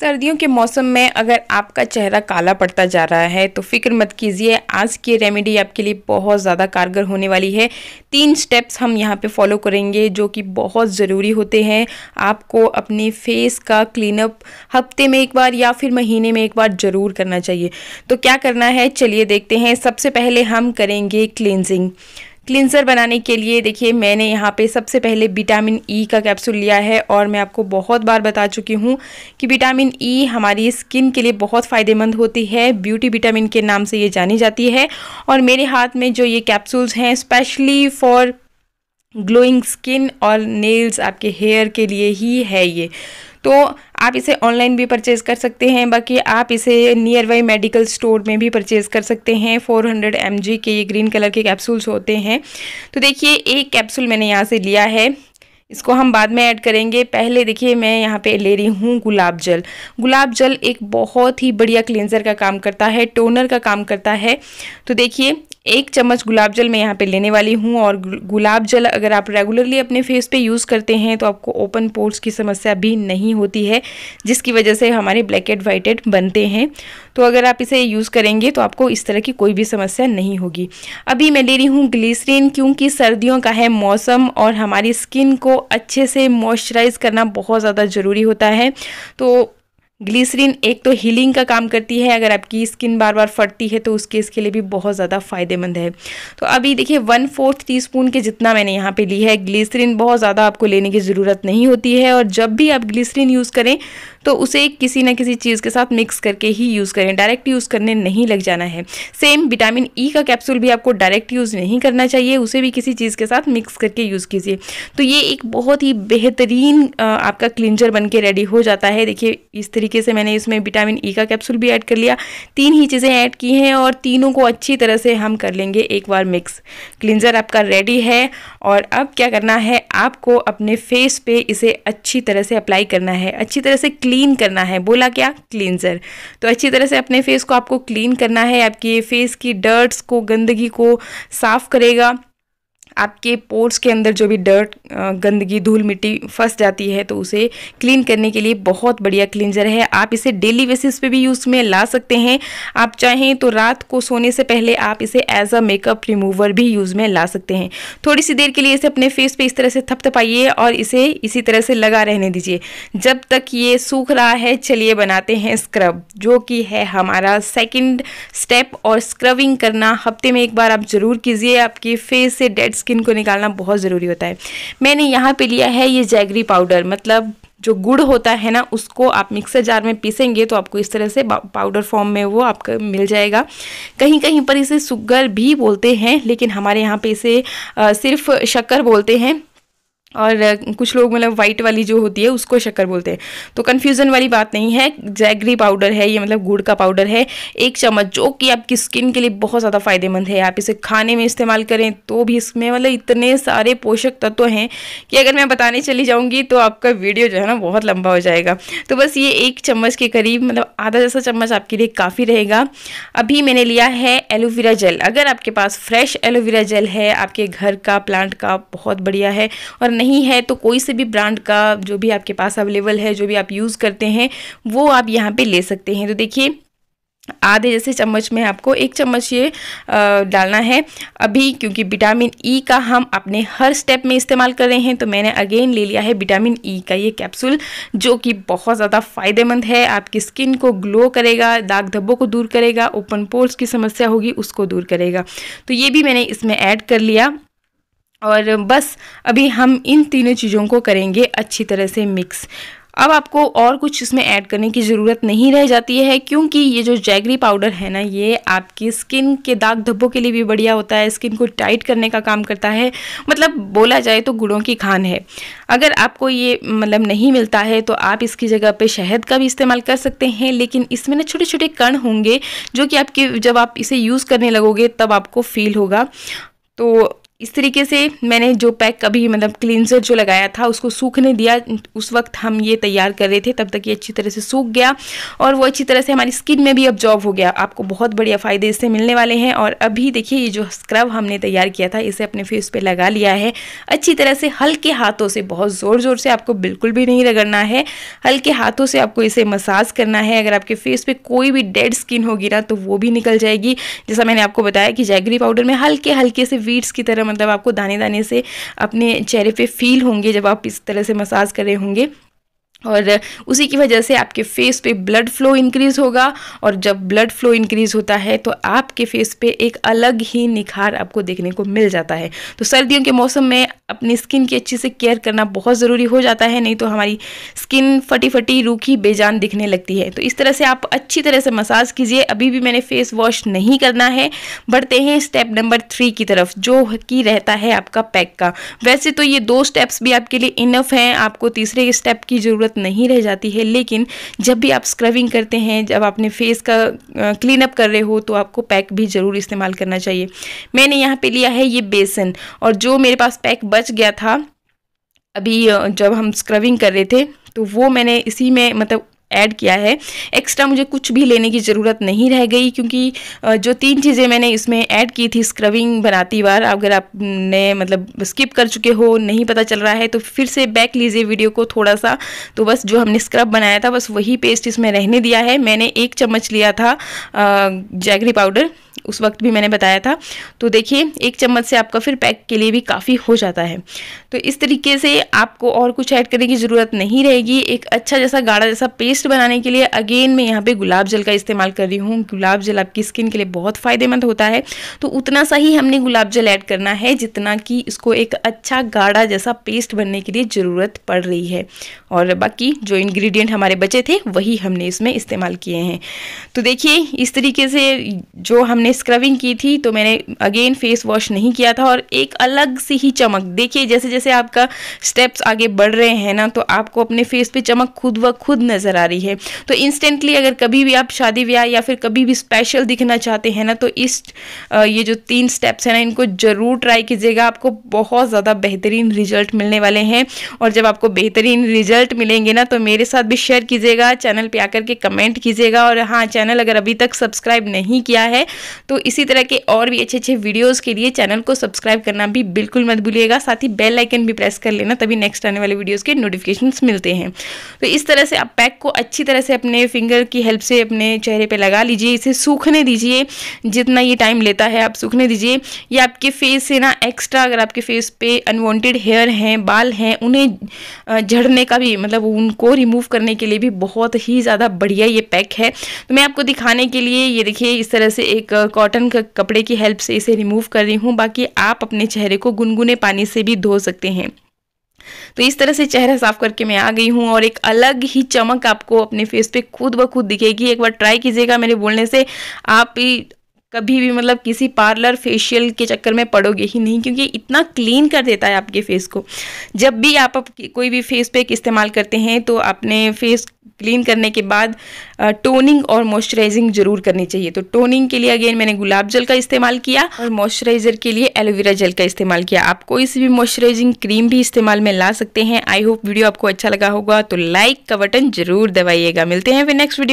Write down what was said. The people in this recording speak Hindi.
सर्दियों के मौसम में अगर आपका चेहरा काला पड़ता जा रहा है तो फिक्र मत कीजिए आज की रेमेडी आपके लिए बहुत ज़्यादा कारगर होने वाली है तीन स्टेप्स हम यहाँ पे फॉलो करेंगे जो कि बहुत ज़रूरी होते हैं आपको अपने फेस का क्लीनअप हफ्ते में एक बार या फिर महीने में एक बार ज़रूर करना चाहिए तो क्या करना है चलिए देखते हैं सबसे पहले हम करेंगे क्लिनजिंग क्लिनसर बनाने के लिए देखिए मैंने यहाँ पे सबसे पहले विटामिन ई e का कैप्सूल लिया है और मैं आपको बहुत बार बता चुकी हूँ कि विटामिन ई e हमारी स्किन के लिए बहुत फ़ायदेमंद होती है ब्यूटी विटामिन के नाम से ये जानी जाती है और मेरे हाथ में जो ये कैप्सूल्स हैं स्पेशली फॉर ग्लोइंग स्किन और नेल्स आपके हेयर के लिए ही है ये तो आप इसे ऑनलाइन भी परचेज़ कर सकते हैं बाकी आप इसे नियर बाई मेडिकल स्टोर में भी परचेज़ कर सकते हैं 400 हंड्रेड के ये ग्रीन कलर के कैप्सूल्स होते हैं तो देखिए एक कैप्सूल मैंने यहाँ से लिया है इसको हम बाद में ऐड करेंगे पहले देखिए मैं यहाँ पे ले रही हूँ गुलाब जल गुलाब जल एक बहुत ही बढ़िया क्लेंजर का काम करता है टोनर का काम करता है तो देखिए एक चम्मच गुलाब जल मैं यहाँ पे लेने वाली हूँ और गुलाब जल अगर आप रेगुलरली अपने फेस पे यूज़ करते हैं तो आपको ओपन पोर्स की समस्या भी नहीं होती है जिसकी वजह से हमारे ब्लैक एंड वाइट बनते हैं तो अगर आप इसे यूज़ करेंगे तो आपको इस तरह की कोई भी समस्या नहीं होगी अभी मैं ले रही हूँ ग्लीसरीन क्योंकि सर्दियों का है मौसम और हमारी स्किन को अच्छे से मॉइस्चराइज़ करना बहुत ज़्यादा ज़रूरी होता है तो ग्लीसरीन एक तो हीलिंग का काम करती है अगर आपकी स्किन बार बार फटती है तो उसके इसके लिए भी बहुत ज़्यादा फ़ायदेमंद है तो अभी देखिए वन फोर्थ टी स्पून के जितना मैंने यहाँ पे ली है ग्लीसरीन बहुत ज़्यादा आपको लेने की ज़रूरत नहीं होती है और जब भी आप ग्लीसरीन यूज़ करें तो उसे किसी ना किसी चीज़ के साथ मिक्स करके ही यूज़ करें डायरेक्ट यूज़ करने नहीं लग जाना है सेम विटामिन ई e का कैप्सूल भी आपको डायरेक्ट यूज़ नहीं करना चाहिए उसे भी किसी चीज़ के साथ मिक्स करके यूज़ कीजिए तो ये एक बहुत ही बेहतरीन आपका क्लिंजर बन के रेडी हो जाता है देखिए इस तरीके से मैंने इसमें विटामिन ई e का कैप्सूल भी ऐड कर लिया तीन ही चीज़ें ऐड की हैं और तीनों को अच्छी तरह से हम कर लेंगे एक बार मिक्स क्लिंजर आपका रेडी है और अब क्या करना है आपको अपने फेस पे इसे अच्छी तरह से अप्लाई करना है अच्छी तरह से क्लीन करना है बोला क्या क्लींजर तो अच्छी तरह से अपने फेस को आपको क्लीन करना है आपकी फेस की डर्ट्स को गंदगी को साफ़ करेगा आपके पोर्स के अंदर जो भी डर्ट गंदगी धूल मिट्टी फंस जाती है तो उसे क्लीन करने के लिए बहुत बढ़िया क्लींजर है आप इसे डेली बेसिस पे भी यूज़ में ला सकते हैं आप चाहें तो रात को सोने से पहले आप इसे एज अ मेकअप रिमूवर भी यूज़ में ला सकते हैं थोड़ी सी देर के लिए इसे अपने फेस पे इस तरह से थपथपाइए और इसे इसी तरह से लगा रहने दीजिए जब तक ये सूख रहा है चलिए बनाते हैं स्क्रब जो कि है हमारा सेकेंड स्टेप और स्क्रबिंग करना हफ्ते में एक बार आप ज़रूर कीजिए आपकी फेस से डेड स्किन स्किन को निकालना बहुत ज़रूरी होता है मैंने यहाँ पे लिया है ये जैगरी पाउडर मतलब जो गुड़ होता है ना उसको आप मिक्सर जार में पीसेंगे तो आपको इस तरह से पाउडर फॉर्म में वो आपको मिल जाएगा कहीं कहीं पर इसे सुगर भी बोलते हैं लेकिन हमारे यहाँ पे इसे सिर्फ शक्कर बोलते हैं और कुछ लोग मतलब वाइट वाली जो होती है उसको शक्कर बोलते हैं तो कन्फ्यूज़न वाली बात नहीं है जैगरी पाउडर है ये मतलब गुड़ का पाउडर है एक चम्मच जो कि आपकी स्किन के लिए बहुत ज़्यादा फ़ायदेमंद है आप इसे खाने में इस्तेमाल करें तो भी इसमें मतलब इतने सारे पोषक तत्व तो हैं कि अगर मैं बताने चली जाऊँगी तो आपका वीडियो जो है ना बहुत लंबा हो जाएगा तो बस ये एक चम्मच के करीब मतलब आधा जैसा चम्मच आपके लिए काफ़ी रहेगा अभी मैंने लिया है एलोवेरा जेल अगर आपके पास फ्रेश एलोवेरा जेल है आपके घर का प्लांट का बहुत बढ़िया है और नहीं है तो कोई से भी ब्रांड का जो भी आपके पास अवेलेबल है जो भी आप यूज़ करते हैं वो आप यहाँ पे ले सकते हैं तो देखिए आधे जैसे चम्मच में आपको एक चम्मच ये डालना है अभी क्योंकि विटामिन ई e का हम अपने हर स्टेप में इस्तेमाल कर रहे हैं तो मैंने अगेन ले लिया है विटामिन ई e का ये कैप्सूल जो कि बहुत ज़्यादा फ़ायदेमंद है आपकी स्किन को ग्लो करेगा दाग धब्बों को दूर करेगा ओपन पोर्स की समस्या होगी उसको दूर करेगा तो ये भी मैंने इसमें ऐड कर लिया और बस अभी हम इन तीनों चीज़ों को करेंगे अच्छी तरह से मिक्स अब आपको और कुछ इसमें ऐड करने की ज़रूरत नहीं रह जाती है क्योंकि ये जो जैगरी पाउडर है ना ये आपकी स्किन के दाग धब्बों के लिए भी बढ़िया होता है स्किन को टाइट करने का काम करता है मतलब बोला जाए तो गुड़ों की खान है अगर आपको ये मतलब नहीं मिलता है तो आप इसकी जगह पे शहद का भी इस्तेमाल कर सकते हैं लेकिन इसमें ना छोटे छोटे कण होंगे जो कि आपके जब आप इसे यूज़ करने लगोगे तब आपको फील होगा तो इस तरीके से मैंने जो पैक कभी मतलब क्लिनजर जो लगाया था उसको सूखने दिया उस वक्त हम ये तैयार कर रहे थे तब तक ये अच्छी तरह से सूख गया और वो अच्छी तरह से हमारी स्किन में भी अब्जॉर्व हो गया आपको बहुत बढ़िया फ़ायदे इससे मिलने वाले हैं और अभी देखिए ये जो स्क्रब हमने तैयार किया था इसे अपने फेस पर लगा लिया है अच्छी तरह से हल्के हाथों से बहुत ज़ोर ज़ोर से आपको बिल्कुल भी नहीं रगड़ना है हल्के हाथों से आपको इसे मसाज करना है अगर आपके फेस पर कोई भी डेड स्किन होगी ना तो वो भी निकल जाएगी जैसा मैंने आपको बताया कि जैगरी पाउडर में हल्के हल्के से वीड्स की तरह मतलब आपको दाने दाने से अपने चेहरे पे फील होंगे जब आप इस तरह से मसाज कर रहे होंगे और उसी की वजह से आपके फेस पे ब्लड फ्लो इंक्रीज होगा और जब ब्लड फ्लो इंक्रीज होता है तो आपके फेस पे एक अलग ही निखार आपको देखने को मिल जाता है तो सर्दियों के मौसम में अपनी स्किन की अच्छे से केयर करना बहुत ज़रूरी हो जाता है नहीं तो हमारी स्किन फटी फटी रूखी बेजान दिखने लगती है तो इस तरह से आप अच्छी तरह से मसाज कीजिए अभी भी मैंने फेस वॉश नहीं करना है बढ़ते हैं स्टेप नंबर थ्री की तरफ जो कि रहता है आपका पैक का वैसे तो ये दो स्टेप्स भी आपके लिए इनफ हैं आपको तीसरे स्टेप की ज़रूरत नहीं रह जाती है लेकिन जब भी आप स्क्रबिंग करते हैं जब आपने फेस का क्लीन अप कर रहे हो तो आपको पैक भी ज़रूर इस्तेमाल करना चाहिए मैंने यहाँ पे लिया है ये बेसन और जो मेरे पास पैक बच गया था अभी जब हम स्क्रबिंग कर रहे थे तो वो मैंने इसी में मतलब ऐड किया है एक्स्ट्रा मुझे कुछ भी लेने की ज़रूरत नहीं रह गई क्योंकि जो तीन चीज़ें मैंने इसमें ऐड की थी स्क्रबिंग बनाती बार अगर आपने मतलब स्किप कर चुके हो नहीं पता चल रहा है तो फिर से बैक लीजिए वीडियो को थोड़ा सा तो बस जो हमने स्क्रब बनाया था बस वही पेस्ट इसमें रहने दिया है मैंने एक चम्मच लिया था जैगरी पाउडर उस वक्त भी मैंने बताया था तो देखिए एक चम्मच से आपका फिर पैक के लिए भी काफ़ी हो जाता है तो इस तरीके से आपको और कुछ ऐड करने की ज़रूरत नहीं रहेगी एक अच्छा जैसा गाढ़ा जैसा पेस्ट बनाने के लिए अगेन मैं यहाँ पे गुलाब जल का इस्तेमाल कर रही हूँ गुलाब जल आपकी स्किन के लिए बहुत फ़ायदेमंद होता है तो उतना सा ही हमने गुलाब जल ऐड करना है जितना कि इसको एक अच्छा गाढ़ा जैसा पेस्ट बनने के लिए ज़रूरत पड़ रही है और बाकी जो इन्ग्रीडियंट हमारे बचे थे वही हमने इसमें इस्तेमाल किए हैं तो देखिए इस तरीके से जो हमने मैंने स्क्रबिंग की थी तो मैंने अगेन फेस वॉश नहीं किया था और एक अलग सी ही चमक देखिए जैसे जैसे आपका स्टेप्स आगे बढ़ रहे हैं ना तो आपको अपने फेस पे चमक खुद व खुद नज़र आ रही है तो इंस्टेंटली अगर कभी भी आप शादी ब्याह या फिर कभी भी स्पेशल दिखना चाहते हैं ना तो इस ये जो तीन स्टेप्स हैं ना इनको ज़रूर ट्राई कीजिएगा आपको बहुत ज़्यादा बेहतरीन रिजल्ट मिलने वाले हैं और जब आपको बेहतरीन रिजल्ट मिलेंगे ना तो मेरे साथ भी शेयर कीजिएगा चैनल पर आकर के कमेंट कीजिएगा और हाँ चैनल अगर अभी तक सब्सक्राइब नहीं किया है तो इसी तरह के और भी अच्छे अच्छे वीडियोज़ के लिए चैनल को सब्सक्राइब करना भी बिल्कुल मत भूलिएगा साथ ही बेल आइकन भी प्रेस कर लेना तभी नेक्स्ट आने वाले वीडियोज़ के नोटिफिकेशन मिलते हैं तो इस तरह से आप पैक को अच्छी तरह से अपने फिंगर की हेल्प से अपने चेहरे पर लगा लीजिए इसे सूखने दीजिए जितना ये टाइम लेता है आप सूखने दीजिए या आपके फेस से ना एक्स्ट्रा अगर आपके फेस पे अनवॉन्टेड हेयर हैं बाल हैं उन्हें झड़ने का भी मतलब उनको रिमूव करने के लिए भी बहुत ही ज़्यादा बढ़िया ये पैक है तो मैं आपको दिखाने के लिए ये देखिए इस तरह से एक कॉटन कपड़े की हेल्प से इसे रिमूव कर रही हूँ बाकी आप अपने चेहरे को गुनगुने पानी से भी धो सकते हैं तो इस तरह से चेहरा साफ करके मैं आ गई हूँ और एक अलग ही चमक आपको अपने फेस पे खुद ब खुद दिखेगी एक बार ट्राई कीजिएगा मेरे बोलने से आप ही कभी भी मतलब किसी पार्लर फेशियल के चक्कर में पड़ोगे ही नहीं क्योंकि इतना क्लीन कर देता है आपके फेस को जब भी आप कोई भी फेस पैक इस्तेमाल करते हैं तो आपने फेस क्लीन करने के बाद टोनिंग और मॉइस्चराइजिंग जरूर करनी चाहिए तो टोनिंग के लिए अगेन मैंने गुलाब जल का इस्तेमाल किया और मॉइस्चराइजर के लिए एलोवेरा जेल का इस्तेमाल किया आप कोई सी भी मॉइस्चराइजिंग क्रीम भी इस्तेमाल में ला सकते हैं आई होप वीडियो आपको अच्छा लगा होगा तो लाइक का बटन जरूर दबाइएगा मिलते हैं फिर नेक्स्ट वीडियो